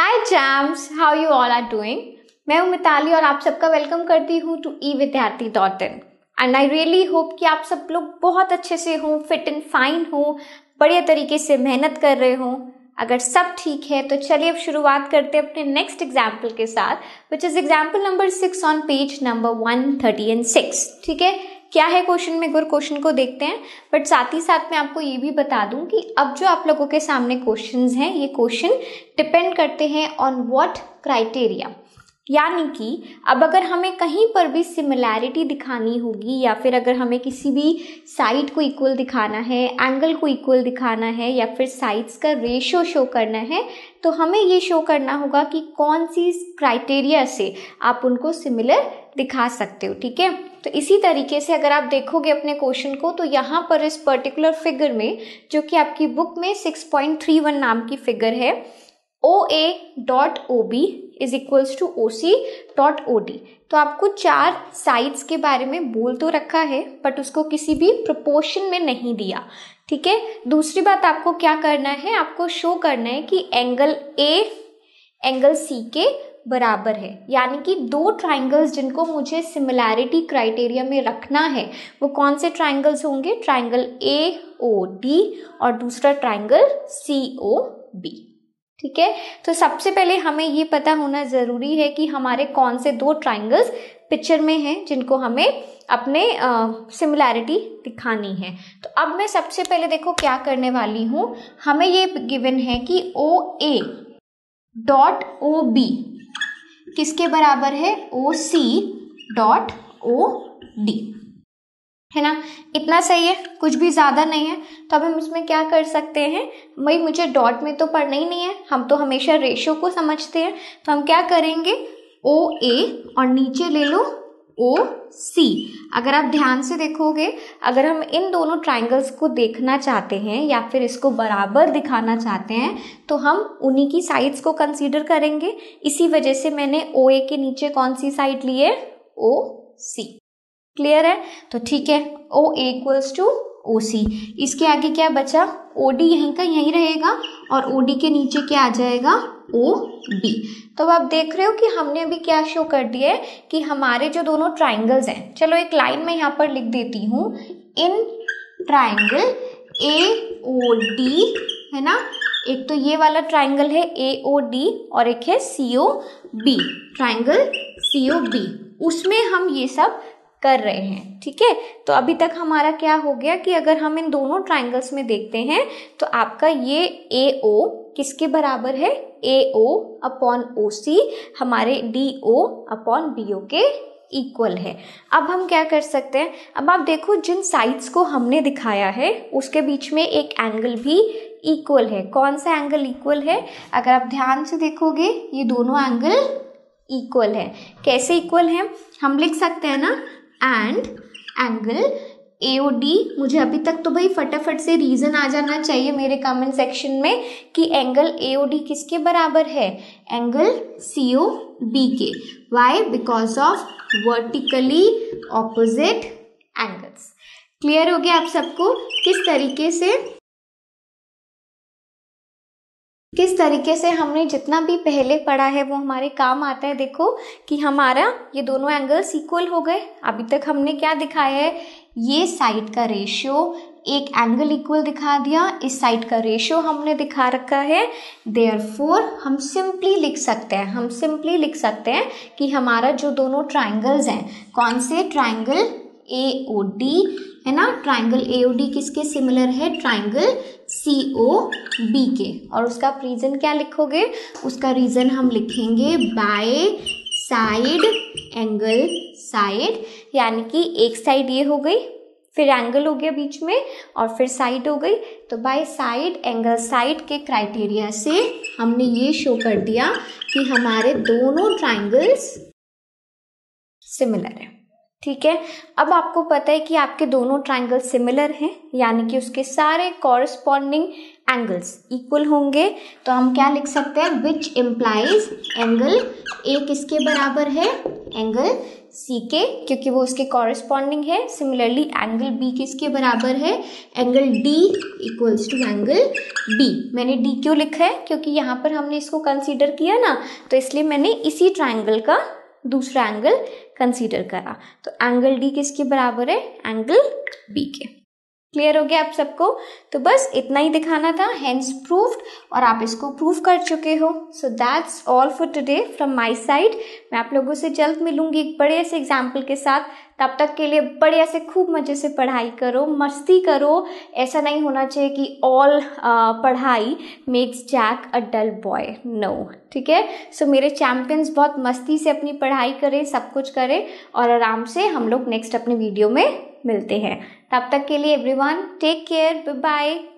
hi champs how you all are doing मैं हूं मिताली और आप सबका वेलकम करती हूं to E Vidyarthi dot in and I really hope कि आप सब लोग बहुत अच्छे से हों फिट एंड फाइन हो बढ़िया तरीके से मेहनत कर रहे हों अगर सब ठीक है तो चलिए अब शुरुआत करते हैं अपने नेक्स्ट एग्जाम्पल के साथ which is example number six on page number one thirty and six ठीक है क्या है क्वेश्चन में गुर क्वेश्चन को देखते हैं बट साथ ही साथ मैं आपको ये भी बता दूं कि अब जो आप लोगों के सामने क्वेश्चन हैं ये क्वेश्चन डिपेंड करते हैं ऑन वॉट क्राइटेरिया यानी कि अब अगर हमें कहीं पर भी सिमिलैरिटी दिखानी होगी या फिर अगर हमें किसी भी साइड को इक्वल दिखाना है एंगल को इक्वल दिखाना है या फिर साइड्स का रेशो शो करना है तो हमें ये शो करना होगा कि कौन सी क्राइटेरिया से आप उनको सिमिलर दिखा सकते हो ठीक है तो इसी तरीके से अगर आप देखोगे अपने क्वेश्चन को तो यहाँ पर इस पर्टिकुलर फिगर में जो कि आपकी बुक में सिक्स पॉइंट थ्री वन नाम की फिगर है O A dot O B is equals to O C dot O D तो आपको चार साइड्स के बारे में बोल तो रखा है बट उसको किसी भी प्रोपोर्शन में नहीं दिया ठीक है दूसरी बात आपको क्या करना है आपको शो करना है कि एंगल ए एंगल सी के बराबर है यानी कि दो ट्राइंगल्स जिनको मुझे सिमिलैरिटी क्राइटेरिया में रखना है वो कौन से ट्राइंगल्स होंगे ट्राइंगल ए ओ डी और दूसरा ट्राइंगल सी ओ बी ठीक है तो सबसे पहले हमें ये पता होना ज़रूरी है कि हमारे कौन से दो ट्राइंगल्स पिक्चर में हैं जिनको हमें अपने सिमिलैरिटी दिखानी है तो अब मैं सबसे पहले देखो क्या करने वाली हूँ हमें ये गिवन है कि ओ ए डॉट ओ बी किसके बराबर है ओ सी डॉट ओ डी है ना इतना सही है कुछ भी ज़्यादा नहीं है तो अब हम इसमें क्या कर सकते हैं भाई मुझे डॉट में तो पढ़ना ही नहीं है हम तो हमेशा रेशो को समझते हैं तो हम क्या करेंगे ओ ए और नीचे ले लो ओ सी अगर आप ध्यान से देखोगे अगर हम इन दोनों ट्राइंगल्स को देखना चाहते हैं या फिर इसको बराबर दिखाना चाहते हैं तो हम उन्हीं की साइड्स को कंसीडर करेंगे इसी वजह से मैंने ओ ए के नीचे कौन सी साइड ली है ओ सी क्लियर है तो ठीक है O A equals to O सी इसके आगे क्या बचा ओ डी यहीं का यहीं रहेगा और ओ डी के नीचे क्या आ जाएगा ओ बी तो आप देख रहे हो कि हमने अभी क्या शो कर दिया है कि हमारे जो दोनों ट्राइंगल्स हैं चलो एक लाइन में यहाँ पर लिख देती हूँ in triangle A O D है ना एक तो ये वाला ट्राइंगल है ए ओ डी और एक है C O B triangle C O B उसमें हम ये सब कर रहे हैं ठीक है तो अभी तक हमारा क्या हो गया कि अगर हम इन दोनों ट्राइंगल्स में देखते हैं तो आपका ये ए ओ किसके बराबर है ए ओ अपॉन ओ सी हमारे D O upon B O के इक्वल है अब हम क्या कर सकते हैं अब आप देखो जिन साइड्स को हमने दिखाया है उसके बीच में एक एंगल भी इक्वल है कौन सा एंगल इक्वल है अगर आप ध्यान से देखोगे ये दोनों एंगल इक्वल है कैसे इक्वल है हम लिख सकते हैं ना and angle A O D मुझे अभी तक तो भाई फटाफट से रीज़न आ जाना चाहिए मेरे कमेंट सेक्शन में कि एंगल ए ओ डी किसके बराबर है एंगल सी ओ बी के why because of vertically opposite angles clear हो गया आप सबको किस तरीके से किस तरीके से हमने जितना भी पहले पढ़ा है वो हमारे काम आता है देखो कि हमारा ये दोनों एंगल्स इक्वल हो गए अभी तक हमने क्या दिखाया है ये साइड का रेशियो एक एंगल इक्वल दिखा दिया इस साइड का रेशियो हमने दिखा रखा है देयर फोर हम सिंपली लिख सकते हैं हम सिंपली लिख सकते हैं कि हमारा जो दोनों ट्राइंगल्स हैं कौन से ट्राइंगल ए ओ डी है ना ट्राइंगल एओडी किसके सिमिलर है ट्राइंगल सी ओ बी के और उसका रीजन क्या लिखोगे उसका रीजन हम लिखेंगे बाय साइड एंगल साइड यानी कि एक साइड ये हो गई फिर एंगल हो गया बीच में और फिर साइड हो गई तो बाय साइड एंगल साइड के क्राइटेरिया से हमने ये शो कर दिया कि हमारे दोनों ट्राइंगल्स सिमिलर है ठीक है अब आपको पता है कि आपके दोनों ट्राइंगल सिमिलर हैं यानी कि उसके सारे कॉरस्पॉन्डिंग एंगल्स इक्वल होंगे तो हम क्या लिख सकते हैं विच इम्प्लाइज एंगल ए किसके बराबर है एंगल सी के क्योंकि वो उसके कॉरस्पॉन्डिंग है सिमिलरली एंगल बी किसके बराबर है angle D equals to angle B मैंने डी क्यों लिखा है क्योंकि यहाँ पर हमने इसको कंसिडर किया ना तो इसलिए मैंने इसी ट्राइंगल का दूसरा एंगल कंसीडर करा तो एंगल डी किसके बराबर है एंगल बी के क्लियर हो गया आप सबको तो बस इतना ही दिखाना था हैंड्स प्रूफ्ड और आप इसको प्रूव कर चुके हो so that's all for today from my side मैं आप लोगों से जल्द मिलूंगी एक बड़े से एग्जाम्पल के साथ तब तक के लिए बड़े ऐसे खूब मज़े से पढ़ाई करो मस्ती करो ऐसा नहीं होना चाहिए कि ऑल पढ़ाई makes Jack a dull boy no ठीक है सो मेरे चैम्पियंस बहुत मस्ती से अपनी पढ़ाई करें सब कुछ करें और आराम से हम लोग नेक्स्ट अपने वीडियो में मिलते हैं तब तक के लिए एवरीवन टेक केयर बाय